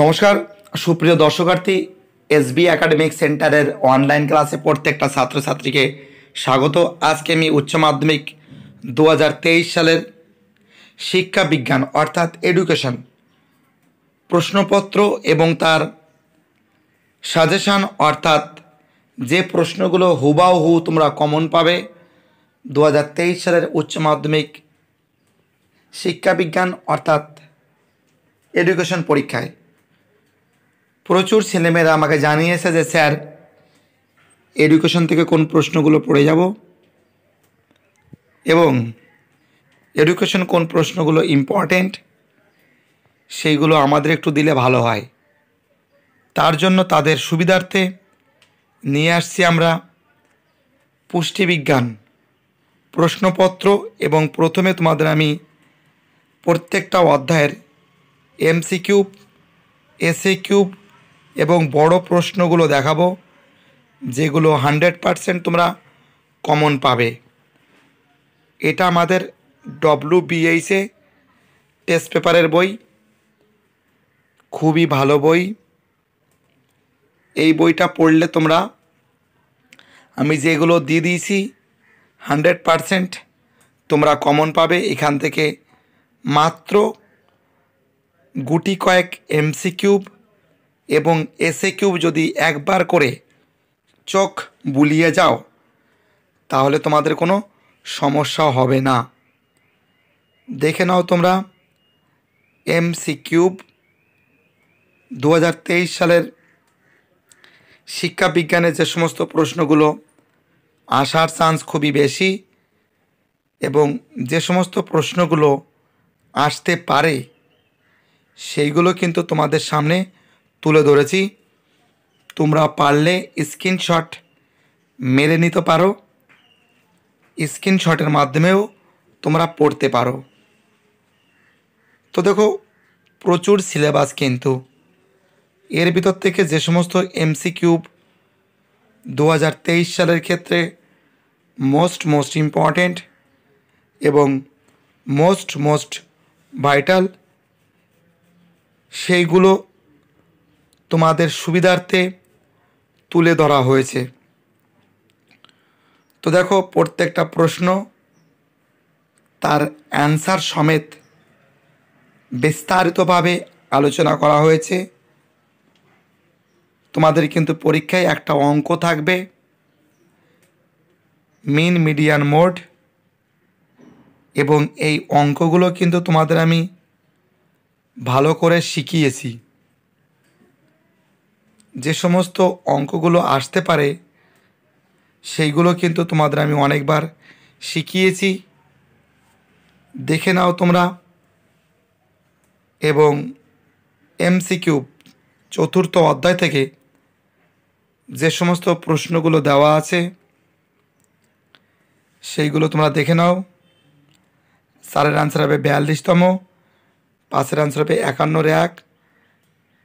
নমস্কার সুপ্রিয় দর্শকার্থী এসবি একাডেমিক সেন্টারের অনলাইন ক্লাসে প্রত্যেকটা ছাত্রছাত্রীকে স্বাগত আজকে আমি উচ্চ মাধ্যমিক দু সালের শিক্ষা বিজ্ঞান অর্থাৎ এডুকেশন প্রশ্নপত্র এবং তার সাজেশান অর্থাৎ যে প্রশ্নগুলো হুবাহু তোমরা কমন পাবে দু সালের উচ্চ মাধ্যমিক শিক্ষা বিজ্ঞান অর্থাৎ এডুকেশন পরীক্ষায় প্রচুর ছেলেমেয়েরা আমাকে জানিয়েছে যে স্যার এডুকেশন থেকে কোন প্রশ্নগুলো পড়ে যাব এবং এডুকেশন কোন প্রশ্নগুলো ইম্পর্টেন্ট সেইগুলো আমাদের একটু দিলে ভালো হয় তার জন্য তাদের সুবিধার্থে নিয়ে আসছি আমরা পুষ্টিবিজ্ঞান প্রশ্নপত্র এবং প্রথমে তোমাদের আমি প্রত্যেকটা অধ্যায়ের এমসি কিউব এসি কিউব এবং বড় প্রশ্নগুলো দেখাবো যেগুলো হান্ড্রেড পারসেন্ট তোমরা কমন পাবে এটা আমাদের ডব্লু বিএইচে টেস্ট পেপারের বই খুবই ভালো বই এই বইটা পড়লে তোমরা আমি যেগুলো দিয়ে দিয়েছি হান্ড্রেড পারসেন্ট তোমরা কমন পাবে এখান থেকে মাত্র গুটি কয়েক এমসি কিউব এবং এসে কিউব যদি একবার করে চোখ বুলিয়ে যাও তাহলে তোমাদের কোনো সমস্যা হবে না দেখে নাও তোমরা এম সি কিউব দু সালের শিক্ষা বিজ্ঞানের যে সমস্ত প্রশ্নগুলো আসার চান্স খুবই বেশি এবং যে সমস্ত প্রশ্নগুলো আসতে পারে সেইগুলো কিন্তু তোমাদের সামনে তুলে ধরেছি তোমরা পারলে স্ক্রিনশট মেরে নিতে পারো স্ক্রিনশটের মাধ্যমেও তোমরা পড়তে পারো তো দেখো প্রচুর সিলেবাস কিন্তু এর ভিতর থেকে যে সমস্ত এমসি কিউব দু সালের ক্ষেত্রে মোস্ট মোস্ট ইম্পর্ট্যান্ট এবং মোস্ট মোস্ট ভাইটাল সেইগুলো তোমাদের সুবিধার্থে তুলে ধরা হয়েছে তো দেখো প্রত্যেকটা প্রশ্ন তার অ্যান্সার সমেত বিস্তারিতভাবে আলোচনা করা হয়েছে তোমাদের কিন্তু পরীক্ষায় একটা অঙ্ক থাকবে মিন মিডিয়ান মোড এবং এই অঙ্কগুলো কিন্তু তোমাদের আমি ভালো করে শিখিয়েছি যে সমস্ত অঙ্কগুলো আসতে পারে সেইগুলো কিন্তু তোমাদের আমি অনেকবার শিখিয়েছি দেখে নাও তোমরা এবং এমসিকিউ চতুর্থ অধ্যায় থেকে যে সমস্ত প্রশ্নগুলো দেওয়া আছে সেইগুলো তোমরা দেখে নাও সারের আনসার হবে বিয়াল্লিশতম পাশের আনসার হবে একান্নর এক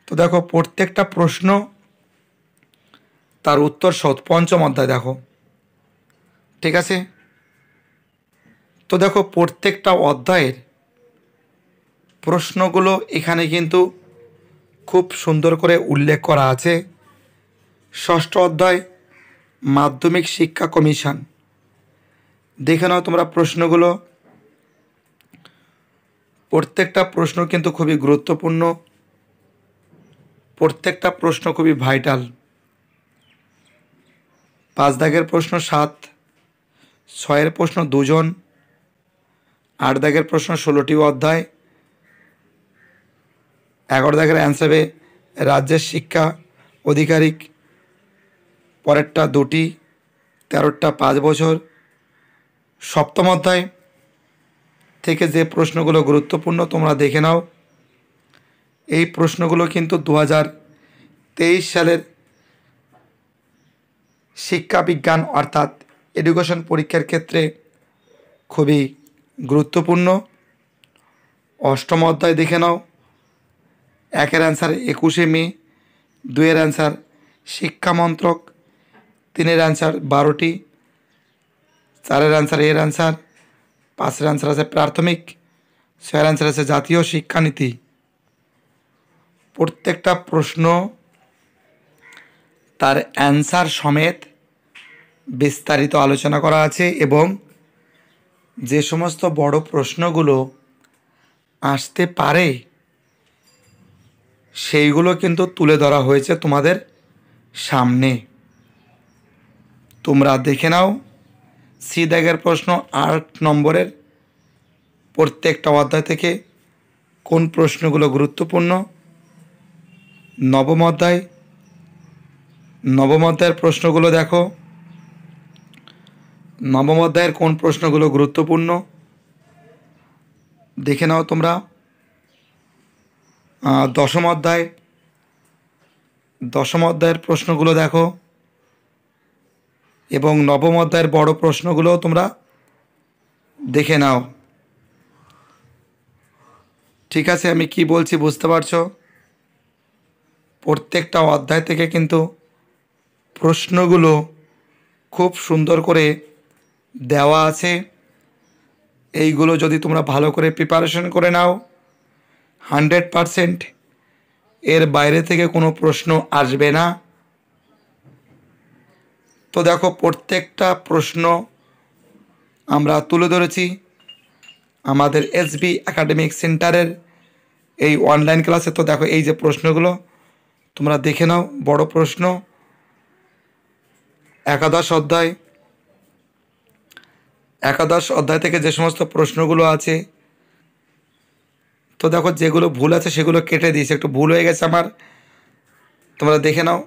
তো দেখো প্রত্যেকটা প্রশ্ন তার উত্তর সৎ পঞ্চম অধ্যায় দেখো ঠিক আছে তো দেখো প্রত্যেকটা অধ্যায়ের প্রশ্নগুলো এখানে কিন্তু খুব সুন্দর করে উল্লেখ করা আছে ষষ্ঠ অধ্যায় মাধ্যমিক শিক্ষা কমিশন দেখে নাও তোমরা প্রশ্নগুলো প্রত্যেকটা প্রশ্ন কিন্তু খুবই গুরুত্বপূর্ণ প্রত্যেকটা প্রশ্ন খুবই ভাইটাল পাঁচ দাগের প্রশ্ন সাত ছয়ের প্রশ্ন দুজন আট দাগের প্রশ্ন ষোলোটি অধ্যায় এগারো দাগের অ্যান্সারে রাজ্যের শিক্ষা অধিকারিক পরেরটা দুটি তেরোটা পাঁচ বছর সপ্তম অধ্যায় থেকে যে প্রশ্নগুলো গুরুত্বপূর্ণ তোমরা দেখে নাও এই প্রশ্নগুলো কিন্তু দু সালের শিক্ষা বিজ্ঞান অর্থাৎ এডুকেশন পরীক্ষার ক্ষেত্রে খুবই গুরুত্বপূর্ণ অষ্টম অধ্যায় দেখে নাও একের অ্যান্সার একুশে মে দুয়ের অ্যান্সার শিক্ষামন্ত্রক তিনের অ্যান্সার বারোটি চারের অ্যান্সার এর অ্যান্সার পাঁচের অ্যান্সার আছে প্রাথমিক ছয়ের অ্যান্সার আছে জাতীয় শিক্ষানীতি প্রত্যেকটা প্রশ্ন তার অ্যান্সার সমেত বিস্তারিত আলোচনা করা আছে এবং যে সমস্ত বড় প্রশ্নগুলো আসতে পারে সেইগুলো কিন্তু তুলে ধরা হয়েছে তোমাদের সামনে তোমরা দেখে নাও সি দ্যাগের প্রশ্ন আট নম্বরের প্রত্যেকটা অধ্যায় থেকে কোন প্রশ্নগুলো গুরুত্বপূর্ণ নবম অধ্যায় নবম অধ্যায়ের প্রশ্নগুলো দেখো নবম অধ্যায়ের কোন প্রশ্নগুলো গুরুত্বপূর্ণ দেখে নাও তোমরা দশম অধ্যায় দশম অধ্যায়ের প্রশ্নগুলো দেখো এবং নবম অধ্যায়ের বড় প্রশ্নগুলো তোমরা দেখে নাও ঠিক আছে আমি কি বলছি বুঝতে পারছো প্রত্যেকটা অধ্যায় থেকে কিন্তু প্রশ্নগুলো খুব সুন্দর করে দেওয়া আছে এইগুলো যদি তোমরা ভালো করে প্রিপারেশন করে নাও হান্ড্রেড পারসেন্ট এর বাইরে থেকে কোনো প্রশ্ন আসবে না তো দেখো প্রত্যেকটা প্রশ্ন আমরা তুলে ধরেছি আমাদের এসবি একাডেমিক সেন্টারের এই অনলাইন ক্লাসে তো দেখো এই যে প্রশ্নগুলো তোমরা দেখে নাও বড় প্রশ্ন একাদশ অধ্যায় একাদশ অধ্যায় থেকে যে সমস্ত প্রশ্নগুলো আছে তো দেখো যেগুলো ভুল আছে সেগুলো কেটে দিয়েছে একটু ভুল হয়ে গেছে আমার তোমরা দেখে নাও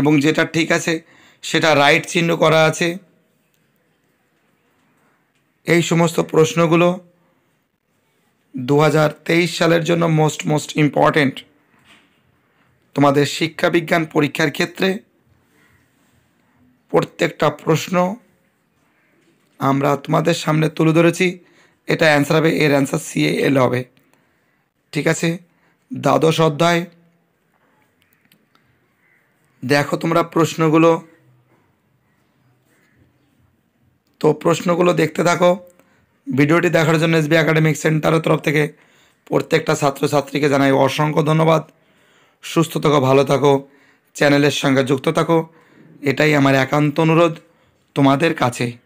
এবং যেটা ঠিক আছে সেটা রাইট চিহ্ন করা আছে এই সমস্ত প্রশ্নগুলো দু সালের জন্য মোস্ট মোস্ট ইম্পর্টেন্ট তোমাদের শিক্ষা বিজ্ঞান পরীক্ষার ক্ষেত্রে প্রত্যেকটা প্রশ্ন আমরা তোমাদের সামনে তুলে ধরেছি এটা অ্যান্সার হবে এর অ্যান্সার সি এল হবে ঠিক আছে দ্বাদশ অধ্যায় দেখো তোমরা প্রশ্নগুলো তো প্রশ্নগুলো দেখতে থাকো ভিডিওটি দেখার জন্য এসবি একাডেমিক সেন্টারের তরফ থেকে প্রত্যেকটা ছাত্রছাত্রীকে জানাই অসংখ্য ধন্যবাদ সুস্থ থাকো ভালো থাকো চ্যানেলের সঙ্গে যুক্ত থাকো এটাই আমার একান্ত অনুরোধ তোমাদের কাছে